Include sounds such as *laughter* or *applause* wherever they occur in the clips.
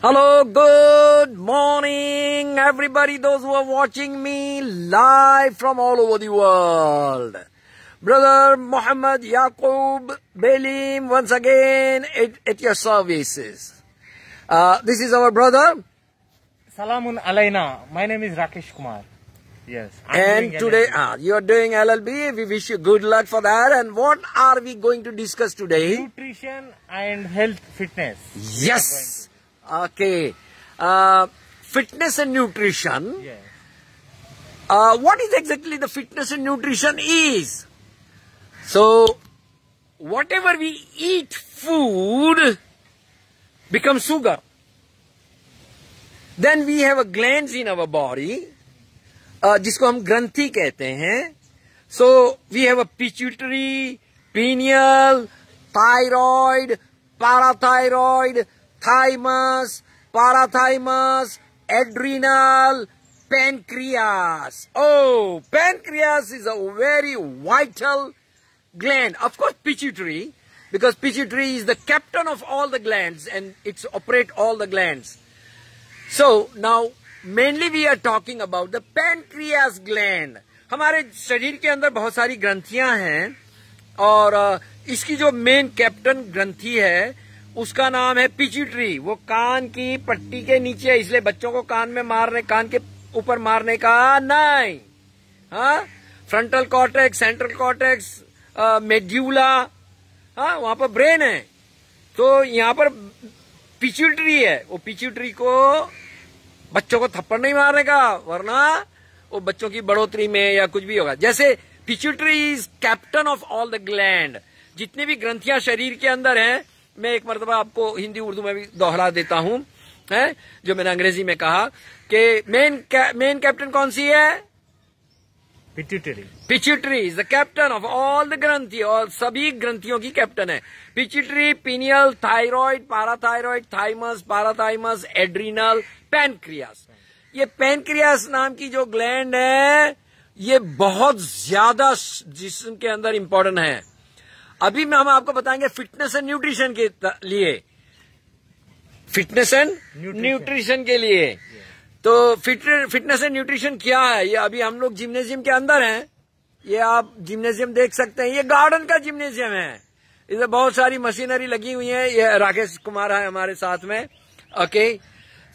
Hello, good morning, everybody, those who are watching me live from all over the world. Brother Muhammad Yaqub Belim, once again at, at your services. Uh, this is our brother. Salamun alayna. My name is Rakesh Kumar. Yes. I'm and today, uh, you are doing LLB. We wish you good luck for that. And what are we going to discuss today? Nutrition and health fitness. Yes. Okay. Uh, fitness and nutrition. Yeah. Uh, what is exactly the fitness and nutrition is? So, whatever we eat food becomes sugar. Then we have a glands in our body, uh, जिसको हम ग्रंथि कहते हैं. So, we have a pituitary, pineal, thyroid, parathyroid, thymus, parathymus, adrenal, pancreas. Oh, pancreas is a very vital gland. Of course, pituitary, because pituitary is the captain of all the glands and it's operate all the glands. So, now, mainly we are talking about the pancreas gland. हमारे शरीर के अंदर बहुत सारी ग्रंथियां हैं और इसकी जो मेन कैप्टन ग्रंथि है उसका नाम है पिचिट्री ट्री वो कान की पट्टी के नीचे है इसलिए बच्चों को कान में मारने कान के ऊपर मारने का नहीं हा? Frontal cortex central cortex medulla हाँ, हाँ वहां पर ब्रेन है तो यहाँ पर पिच्यूटरी है वो पिच्यूटरी को बच्चों को थप्पड़ नहीं मारने का वरना वो बच्चों की बढ़ोतरी में या कुछ भी होगा जैसे pituitary is captain of all the gland जितनी भी ग्रंथियां शरीर के अंदर हैं मैं एक मरतबा आपको हिंदी उर्दू में भी दोहरा देता हूँ है जो मैंने अंग्रेजी में कहा कि मेन मेन कैप्टन कौन सी है pituitary pituitary is the captain of all the ग्रंथी और सभी ग्रंथियों की कैप्टन है pituitary pineal thyroid parathyroid thymus parathymus adrenal pancreas ये पैनक्रियास नाम की जो ग्लैंड है ये बहुत ज्यादा जिसम के अंदर इंपॉर्टेंट है अभी मैं हम आपको बताएंगे फिटनेस एंड न्यूट्रिशन के लिए फिटनेस एंड न्यूट्रिशन के लिए तो फिटनेस एंड न्यूट्रिशन क्या है ये अभी हम लोग जिम्नेजियम के अंदर हैं ये आप जिम्नेजियम देख सकते हैं ये गार्डन का जिम्नेजियम है इधर बहुत सारी मशीनरी लगी हुई है ये राकेश कुमार है हमारे साथ में ओके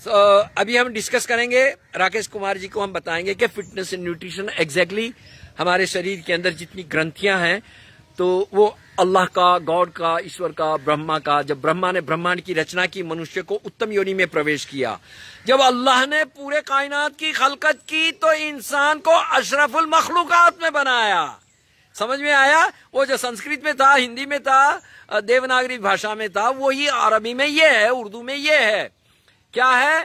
सो so, अभी हम डिस्कस करेंगे राकेश कुमार जी को हम बताएंगे कि फिटनेस एंड न्यूट्रिशन एग्जैक्टली हमारे शरीर के अंदर जितनी ग्रंथियां हैं तो वो अल्लाह का गॉड का ईश्वर का ब्रह्मा का जब ब्रह्मा ने ब्रह्मांड की रचना की मनुष्य को उत्तम योनि में प्रवेश किया जब अल्लाह ने पूरे कायनात की खलकत की तो इंसान को अशरफुल मखलूक में बनाया समझ में आया वो जो संस्कृत में था हिंदी में था देवनागरी भाषा में था वो ही अरबी में ये है उर्दू में ये है क्या है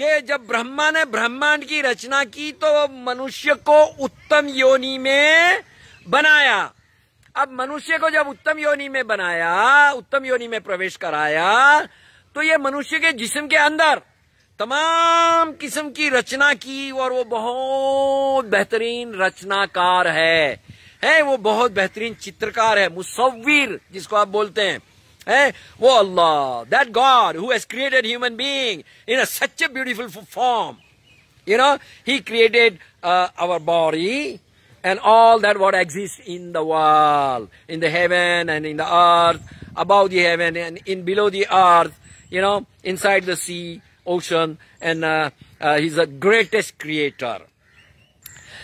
कि जब ब्रह्मा ने ब्रह्मांड की रचना की तो मनुष्य को उत्तम योनि में बनाया अब मनुष्य को जब उत्तम योनि में बनाया उत्तम योनि में प्रवेश कराया तो ये मनुष्य के जिस्म के अंदर तमाम किस्म की रचना की और वो बहुत बेहतरीन रचनाकार है है वो बहुत बेहतरीन चित्रकार है मुसविर जिसको आप बोलते हैं है वो Allah that God who has created human being in such a beautiful form you know he created our body and all that what exists in the world, in the heaven and in the earth, above the heaven and in below the earth, you know, inside the sea, ocean, and uh, uh, he's the greatest creator.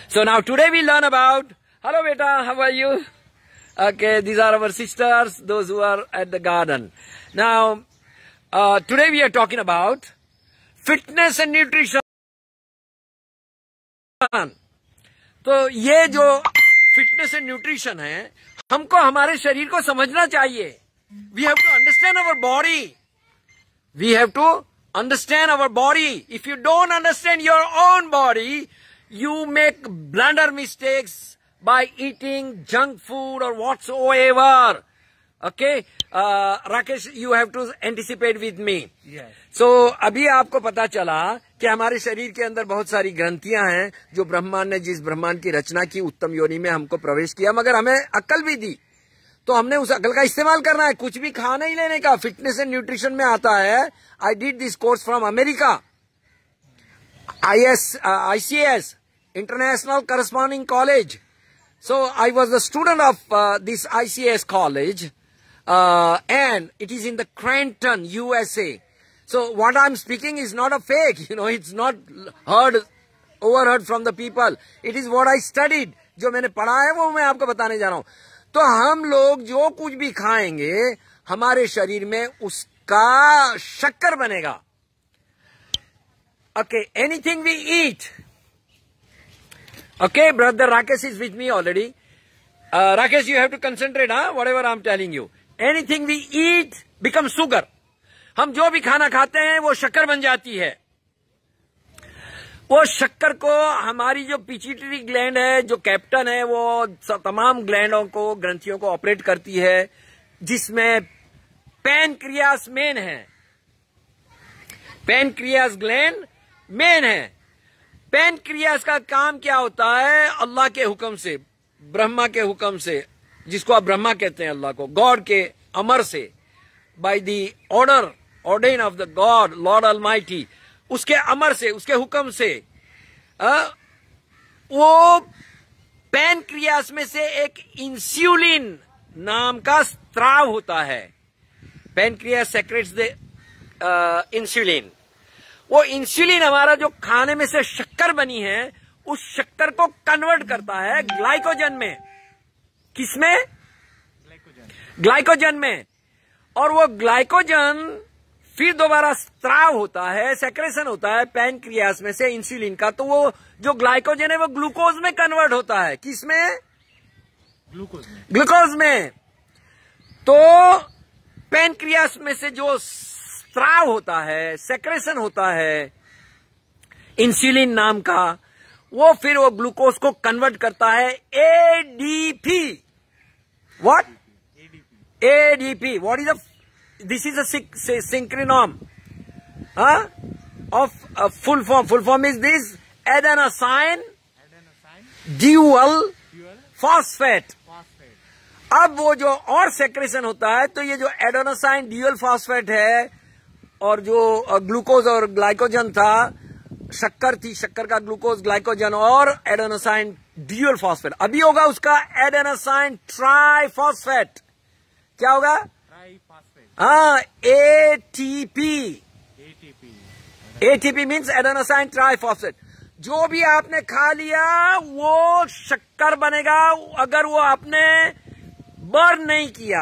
So now today we learn about, hello beta, how are you? Okay, these are our sisters, those who are at the garden. Now, uh, today we are talking about fitness and nutrition. तो ये जो fitness and nutrition है हमको हमारे शरीर को समझना चाहिए we have to understand our body we have to understand our body if you don't understand your own body you make blunder mistakes by eating junk food और whatsoever okay Rakesh you have to anticipate with me so अभी आपको पता चला कि हमारे शरीर के अंदर बहुत सारी ग्रंथियां हैं जो ब्रह्मांड ने जिस ब्रह्मांड की रचना की उत्तम योनि में हमको प्रवेश किया मगर हमें अकल भी दी तो हमने उस अकल का इस्तेमाल करना है कुछ भी खाना ही लेने का फिटनेस एंड न्यूट्रिशन में आता है I did this course from America I S ICS International Correspondence College so I was the student of this ICS college and it is in the Scranton USA So what I'm speaking is not a fake, *laughs* you know, it's not heard, overheard from the people. It is what I studied. जो मैंने पढ़ा है वो मैं आपको बताने जा रहा हूँ तो हम लोग जो कुछ भी खाएंगे हमारे शरीर में उसका शक्कर बनेगा okay anything we eat okay brother Rakesh is with me already Rakesh you have to concentrate हाँ whatever I am telling you anything we eat become sugar हम जो भी खाना खाते हैं वो शक्कर बन जाती है वो शक्कर को हमारी जो पिचिटरी ग्लैंड है जो कैप्टन है वो तमाम ग्लैंडों को ग्रंथियों को ऑपरेट करती है जिसमें पैनक्रियास मेन है पैनक्रियास ग्लैंड मेन है पैनक्रियास का काम क्या होता है अल्लाह के हुक्म से ब्रह्मा के हुक्म से जिसको आप ब्रह्मा कहते हैं अल्लाह को गॉड के अमर से by the order ordain of the god lord अल उसके अमर से उसके हुक्म से आ, वो पैनक्रियास में से एक इंसुलिन नाम का स्त्राव होता है पैनक्रियास सेक्रेट्स द इंसुलिन वो इंसुलिन हमारा जो खाने में से शक्कर बनी है उस शक्कर को कन्वर्ट करता है ग्लाइकोजन में किसमें ग्लाइकोजन में और वो ग्लाइकोजन फिर दोबारा स्त्राव होता है सेक्रेशन होता है पैनक्रियास में से इंसुलिन का तो वो जो ग्लाइकोजन है वो ग्लूकोज में कन्वर्ट होता है किस में ग्लूकोज ग्लूकोज में तो पैनक्रियास में से जो स्त्राव होता है सेक्रेशन होता है इंसुलिन नाम का वो फिर वो ग्लूकोज को कन्वर्ट करता है ADP what ADP what is a this is acronym of full form a uh, full form. Full form is this adenosine, adenosine. dual, dual phosphate. अब वो जो और सेक्रेशन होता है तो ये जो एडोनोसाइन ड्यूएल फॉस्फेट है और जो ग्लूकोज uh, और ग्लाइकोजन था शक्कर थी शक्कर का ग्लूकोज ग्लाइकोजन और एडोनोसाइन ड्यूएल फॉस्फेट अभी होगा उसका ट्राई फॉस्फेट क्या होगा हाँ A T P A T P means adenosine triphosphate जो भी आपने खा लिया वो शक्कर बनेगा अगर वो आपने बर्न नहीं किया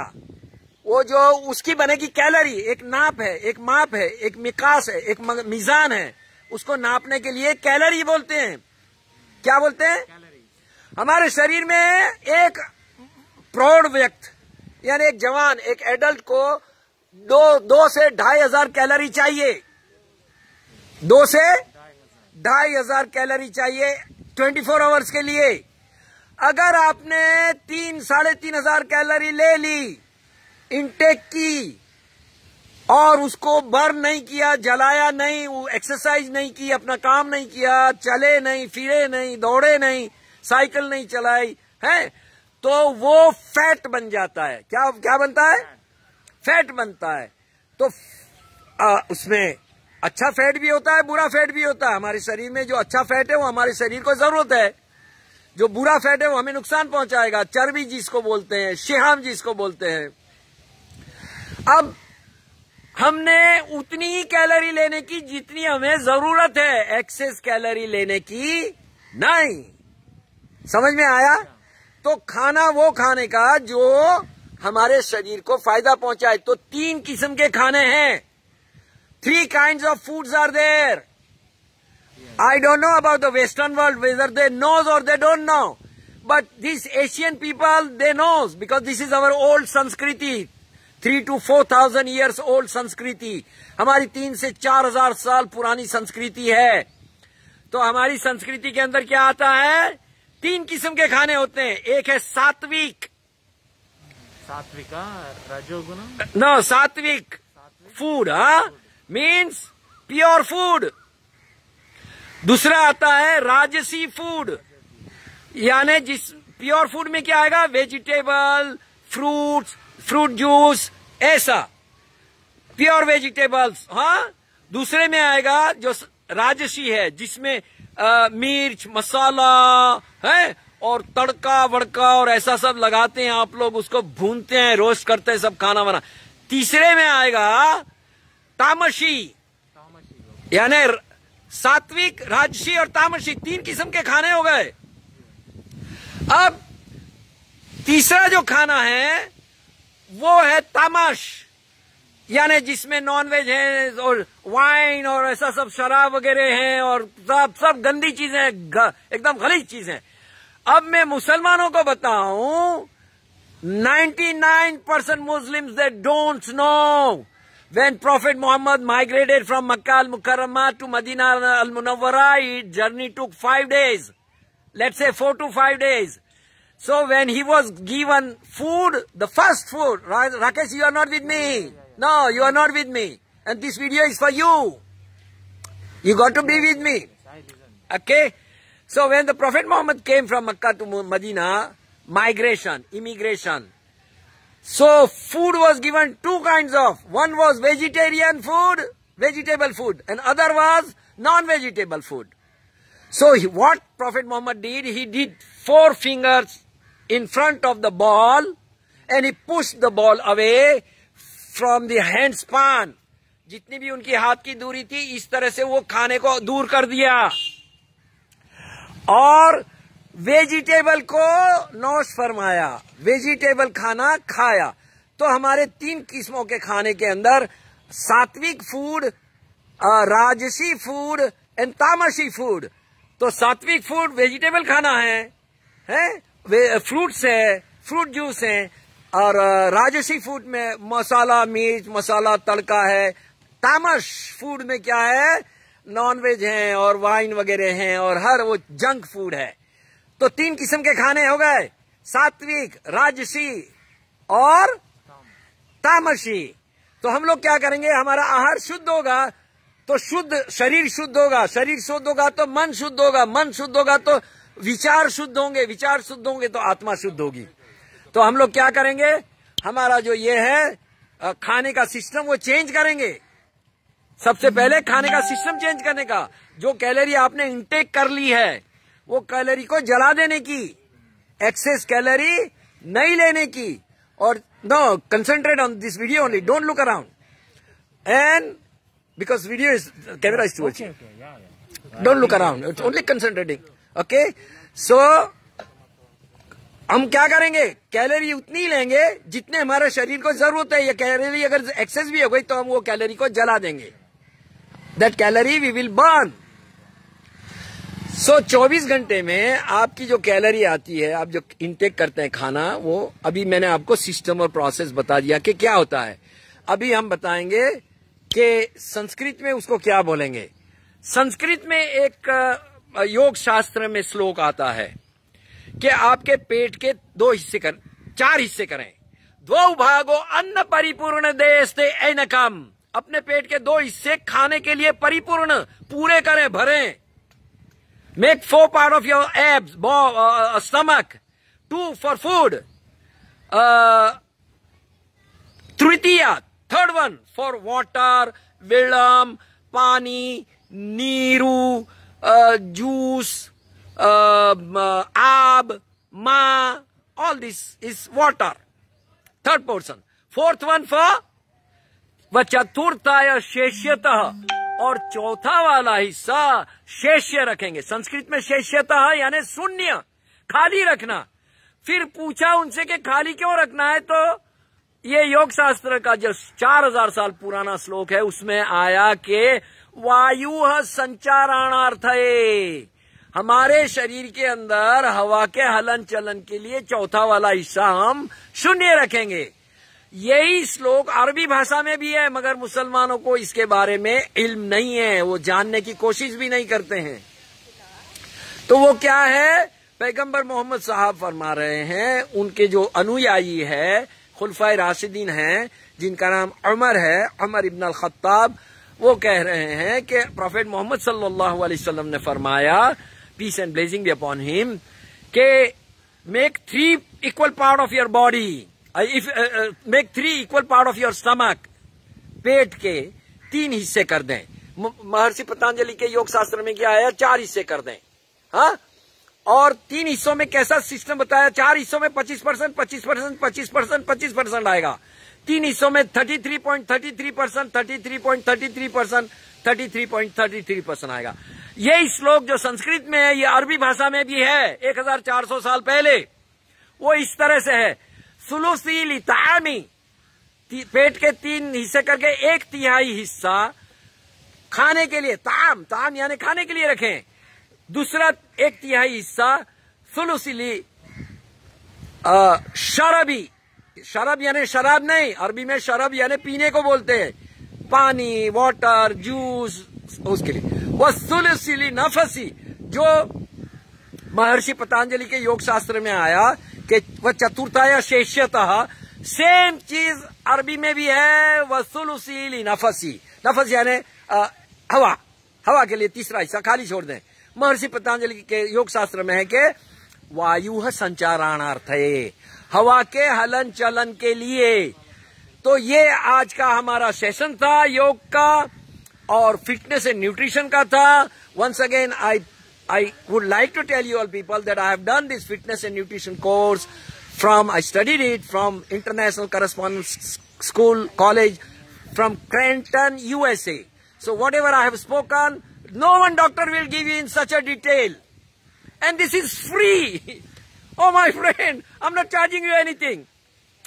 वो जो उसकी बनेगी कैलोरी एक नाप है एक माप है एक मिकास है एक मिजान है उसको नापने के लिए कैलोरी बोलते हैं क्या बोलते हैं हमारे शरीर में एक प्रौढ़ व्यक्त यानी एक जवान एक एडल्ट को दो दो से ढाई हजार कैलोरी चाहिए दो से ढाई हजार कैलोरी चाहिए ट्वेंटी फोर आवर्स के लिए अगर आपने तीन साढ़े तीन हजार कैलोरी ले ली इनटेक की और उसको बर्न नहीं किया जलाया नहीं एक्सरसाइज नहीं की अपना काम नहीं किया चले नहीं फिरे नहीं दौड़े नहीं साइकिल नहीं चलाई है तो वो फैट बन जाता है क्या क्या बनता है फैट बनता है तो आ, उसमें अच्छा फैट भी होता है बुरा फैट भी होता है हमारे शरीर में जो अच्छा फैट है वो हमारे शरीर को जरूरत है जो बुरा फैट है वो हमें नुकसान पहुंचाएगा चर्बी जिसको बोलते हैं शेहाम जिसको बोलते हैं अब हमने उतनी ही कैलोरी लेने की जितनी हमें जरूरत है एक्सेस कैलोरी लेने की नहीं समझ में आया तो खाना वो खाने का जो हमारे शरीर को फायदा पहुंचाए तो तीन किस्म के खाने हैं three kind of foods are there I don't know about the western world whether they knows और they don't know but this Asian people they knows because this is our old sanskriti three two four thousand years old sanskriti हमारी तीन से चार हजार साल पुरानी संस्कृति है तो हमारी संस्कृति के अंदर क्या आता है तीन किस्म के खाने होते हैं एक है सात्विक Satvika, Rajoguna? हाँ? No, Satvik. Food Food, huh? हाँ? Food. Means pure food. दूसरा आता है राजसी फूड यानी जिस प्योर फूड में क्या आएगा वेजिटेबल फ्रूट्स फ्रूट जूस ऐसा प्योर वेजिटेबल्स हाँ दूसरे में आएगा जो राजसी है जिसमें मिर्च मसाला है और तड़का वड़का और ऐसा सब लगाते हैं आप लोग उसको भूनते हैं रोस्ट करते हैं सब खाना वाना तीसरे में आएगा तामसी यानी सात्विक राजसी और तामसी तीन किस्म के खाने हो गए अब तीसरा जो खाना है वो है तामस यानी जिसमें नॉनवेज है और वाइन और ऐसा सब शराब वगैरह है और सब सब गंदी चीजें एकदम गलीज चीजें अब मैं मुसलमानों को बताऊं 99% percent Muslim they don't know when prophet Mohammed migrated from Mecca अल मुकरमा टू मदीना अल मुनवरा journey to five days let's a four to five days so when he was given food the first food Rakesh you are not with me no you are not with me and this video is for you you got to be with me okay So when the Prophet Muhammad came from Mecca to Medina, migration, immigration. So food was given two kinds of. One was vegetarian food, vegetable food, and other was non-vegetable food. So he, what Prophet Muhammad did, he did four fingers in front of the ball and he pushed the ball away from the hand span. जितनी भी उनकी हाथ की दूरी थी इस तरह से वो खाने को दूर कर दिया और वेजिटेबल को नोश फरमाया वेजिटेबल खाना खाया तो हमारे तीन किस्मों के खाने के अंदर सात्विक फूड राजसी फूड एंड तामसी फूड तो सात्विक फूड वेजिटेबल खाना है हैं फ्रूट्स है फ्रूट जूस है और राजसी फूड में मसाला मिर्च मसाला तड़का है तामस फूड में क्या है नॉनवेज हैं और वाइन वगैरह हैं और हर वो जंक फूड है तो तीन किस्म के खाने हो गए सात्विक राजसी और तामसी तो हम लोग क्या करेंगे हमारा आहार शुद्ध होगा तो शुद्ध शरीर शुद्ध होगा शरीर शुद्ध होगा तो मन शुद्ध होगा मन शुद्ध होगा तो विचार शुद्ध होंगे विचार शुद्ध होंगे तो आत्मा शुद्ध होगी तो हम लोग क्या करेंगे हमारा जो ये है खाने का सिस्टम वो चेंज करेंगे सबसे पहले खाने का सिस्टम चेंज करने का जो कैलोरी आपने इंटेक कर ली है वो कैलोरी को जला देने की एक्सेस कैलोरी नहीं लेने की और no concentrate on this video only don't look around and because video is camera is to don't look around only concentrating okay so हम क्या करेंगे कैलोरी उतनी लेंगे जितने हमारे शरीर को जरूरत है या कैलोरी अगर एक्सेस भी हो गई तो हम वो कैलोरी को जला देंगे that calorie we will burn so 24 घंटे में आपकी जो कैलरी आती है आप जो इनटेक करते हैं खाना वो अभी मैंने आपको सिस्टम और प्रोसेस बता दिया कि क्या होता है अभी हम बताएंगे कि संस्कृत में उसको क्या बोलेंगे संस्कृत में एक योग शास्त्र में श्लोक आता है कि आपके पेट के दो हिस्से कर चार हिस्से करें दो भागो अन्न परिपूर्ण देश थे एनकम अपने पेट के दो हिस्से खाने के लिए परिपूर्ण पूरे करें भरें make four part of your abs stomach two for food तृतीय थर्ड वन फॉर वाटर विलम पानी नीरू जूस uh, uh, uh, आब मा all this is water third portion fourth one for व चतुर्थाय शेष्यतः और चौथा वाला हिस्सा शेष्य रखेंगे संस्कृत में शेष्यतः यानी शून्य खाली रखना फिर पूछा उनसे कि खाली क्यों रखना है तो ये योग शास्त्र का जो चार हजार साल पुराना श्लोक है उसमें आया कि वायु संचारणार्थ हमारे शरीर के अंदर हवा के हलन चलन के लिए चौथा वाला हिस्सा हम शून्य रखेंगे यही श्लोक अरबी भाषा में भी है मगर मुसलमानों को इसके बारे में इल्म नहीं है वो जानने की कोशिश भी नहीं करते हैं तो वो क्या है पैगंबर मोहम्मद साहब फरमा रहे हैं उनके जो अनुयायी है खुलफा राशिदीन हैं जिनका नाम अमर है अमर इबन खत्ताब वो कह रहे हैं कि प्रोफेट मोहम्मद सल्लल्लाहु अलैहि वसल्लम ने फरमाया peace and blessing be upon him के make three equal part of your body if make three equal part of your stomach पेट के तीन हिस्से कर दें महर्षि पतंजलि के योग शास्त्र में क्या आया चार हिस्से कर दें हा? और तीन हिस्सों में कैसा सिस्टम बताया चार हिस्सों में पच्चीस परसेंट पच्चीस परसेंट पच्चीस परसेंट पच्चीस परसेंट आएगा तीन हिस्सों में thirty thirty three point three percent thirty thirty three point three percent thirty thirty three point three percent आएगा ये श्लोक जो संस्कृत में है ये अरबी भाषा में भी है एक साल पहले वो इस तरह से है सुलूसी लितामी पेट के तीन हिस्से करके एक तिहाई हिस्सा खाने के लिए ताम ताम यानी खाने के लिए रखें दूसरा एक तिहाई हिस्सा सुलूसिली शराबी शराब यानी शराब नहीं अरबी में शराब यानी पीने को बोलते हैं पानी वाटर जूस उसके लिए वह सुलसिली नफसी जो महर्षि पतंजलि के योग शास्त्र में आया कि वह चतुर्थाया शेष्यतः सेम चीज अरबी में भी है वसुलसीली नफसी नफस यानी हवा हवा के लिए तीसरा हिस्सा खाली छोड़ दें महर्षि पतंजलि के योग शास्त्र में है कि वायु संचारणार्थ हवा के हलन चलन के लिए तो ये आज का हमारा सेशन था योग का और फिटनेस एंड न्यूट्रिशन का था once again I I would like to tell you all people that I have done this fitness and nutrition course from, I studied it from International Correspondence School College from Cranton, USA. So whatever I have spoken, no one doctor will give you in such a detail. And this is free. *laughs* oh my friend, I'm not charging you anything.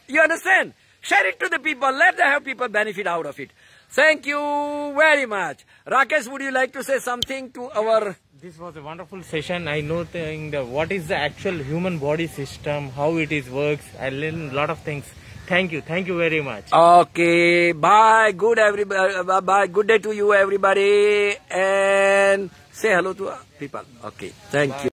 You understand? Share it to the people. Let the have people benefit out of it. Thank you very much. Rakesh, would you like to say something to our... This was a wonderful session. I know the, what is the actual human body system, how it is works. I learned a lot of things. Thank you. Thank you very much. Okay. Bye. Good everybody. Bye. Good day to you everybody. And say hello to uh, people. Okay. Thank bye. you.